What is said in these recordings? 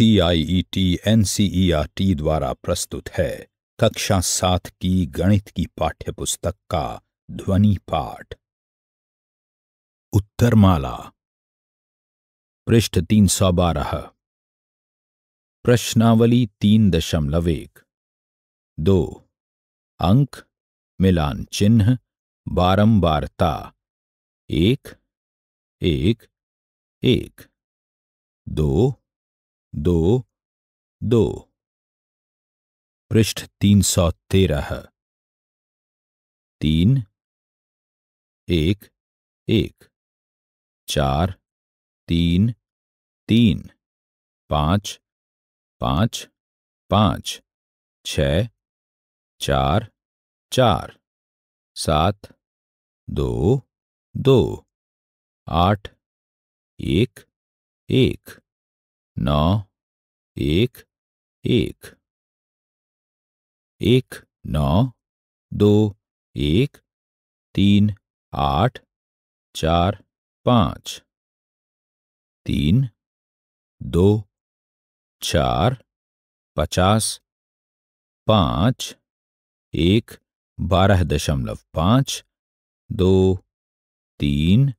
N R T द्वारा प्रस्तुत है कक्षा सात की गणित की पाठ्य पुस्तक का ध्वनि पाठ उत्तरमाला पृष्ठ तीन सौ बारह प्रश्नावली तीन दशमलव एक दो अंक मिलान चिन्ह बारंबारता एक एक एक दो दो दो पृष्ठ तीन सौ तेरह तीन एक एक चार तीन तीन पांच पांच पांच छ चार चार सात दो दो आठ एक एक नौ एक एक एक नौ दो एक तीन आठ चार पाँच तीन दो चार पचास पाँच एक बारह दशमलव पाँच दो तीन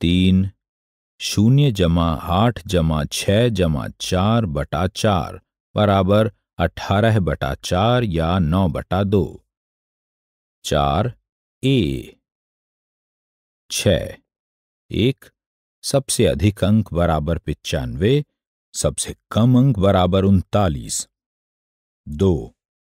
तीन शून्य जमा आठ जमा छः जमा चार बटा चार बराबर अठारह बटा चार या नौ बटा दो चार ए छ एक सबसे अधिक अंक बराबर पिचानवे सबसे कम अंक बराबर उनतालीस दो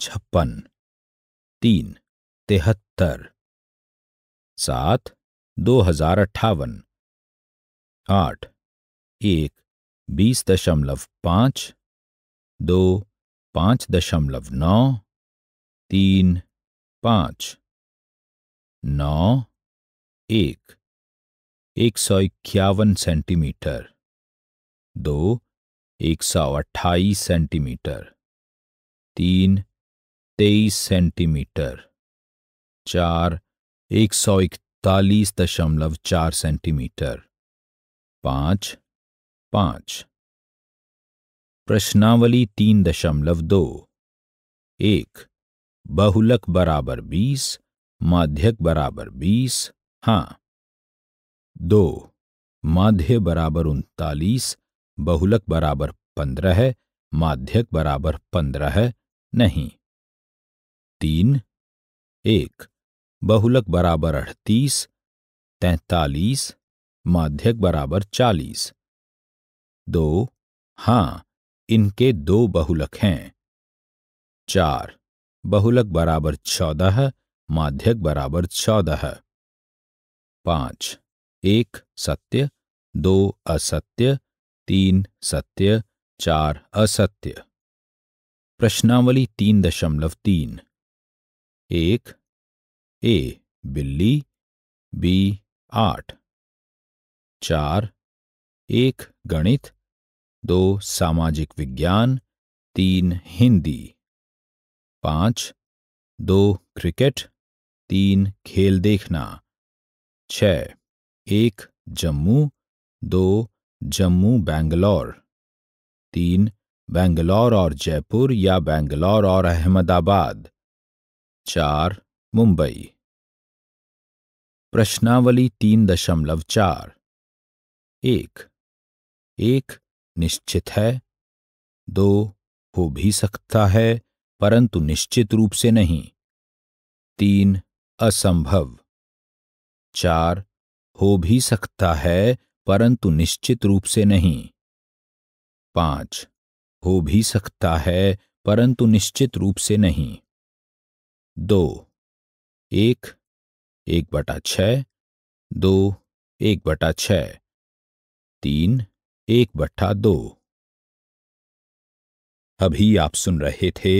छप्पन तीन तिहत्तर सात दो हजार अट्ठावन आठ एक बीस दशमलव पाँच दो पाँच दशमलव नौ तीन पाँच नौ एक एक सौ इक्यावन सेंटीमीटर दो एक सौ अट्ठाईस सेंटीमीटर तीन तेईस सेंटीमीटर चार एक सौ इकतालीस दशमलव चार सेंटीमीटर पांच पांच प्रश्नावली तीन दशमलव दो एक बहुलक बराबर बीस माध्यक बराबर बीस हां दो माध्य बराबर उनतालीस बहुलक बराबर पंद्रह माध्यक बराबर पंद्रह नहीं तीन एक बहुलक बराबर अड़तीस तैतालीस माध्यक बराबर चालीस दो हाँ इनके दो बहुलक हैं चार बहुलक बराबर चौदह माध्यक बराबर चौदह पांच एक सत्य दो असत्य तीन सत्य चार असत्य प्रश्नावली तीन दशमलव तीन एक ए बिल्ली बी आठ चार एक गणित दो सामाजिक विज्ञान तीन हिंदी पाँच दो क्रिकेट तीन खेल देखना छ एक जम्मू दो जम्मू बैंगलोर तीन बैंगलोर और जयपुर या बैंगलोर और अहमदाबाद चार मुंबई प्रश्नावली तीन दशमलव चार एक एक निश्चित है दो हो भी सकता है परंतु निश्चित रूप से नहीं तीन असंभव चार हो भी सकता है परंतु निश्चित रूप से नहीं पांच हो भी सकता है परंतु निश्चित रूप से नहीं दो एक एक बटा छ दो एक बटा छः तीन एक बट्ठा दो अभी आप सुन रहे थे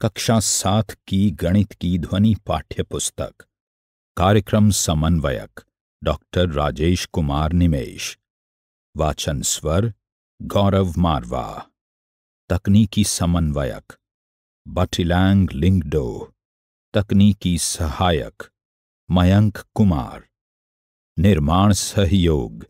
कक्षा सात की गणित की ध्वनि पाठ्य पुस्तक कार्यक्रम समन्वयक डॉक्टर राजेश कुमार निमेश वाचन स्वर गौरव मारवा तकनीकी समन्वयक बटिलैंग लिंगडो तकनीकी सहायक मयंक कुमार निर्माण सहयोग